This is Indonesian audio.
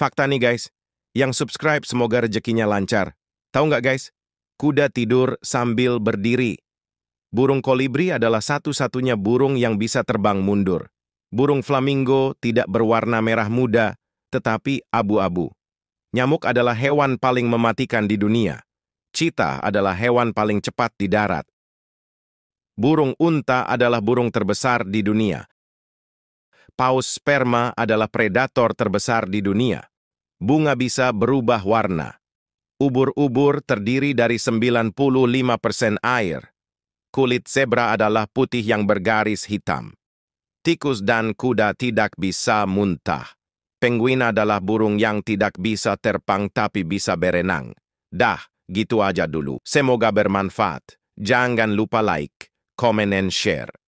Fakta nih guys, yang subscribe semoga rezekinya lancar. Tahu nggak guys? Kuda tidur sambil berdiri. Burung kolibri adalah satu-satunya burung yang bisa terbang mundur. Burung flamingo tidak berwarna merah muda, tetapi abu-abu. Nyamuk adalah hewan paling mematikan di dunia. Cita adalah hewan paling cepat di darat. Burung unta adalah burung terbesar di dunia paus sperma adalah predator terbesar di dunia. Bunga bisa berubah warna. Ubur-ubur terdiri dari 95% air. Kulit zebra adalah putih yang bergaris hitam. Tikus dan kuda tidak bisa muntah. Penguin adalah burung yang tidak bisa terpang tapi bisa berenang. Dah, gitu aja dulu. Semoga bermanfaat. Jangan lupa like, comment, and share.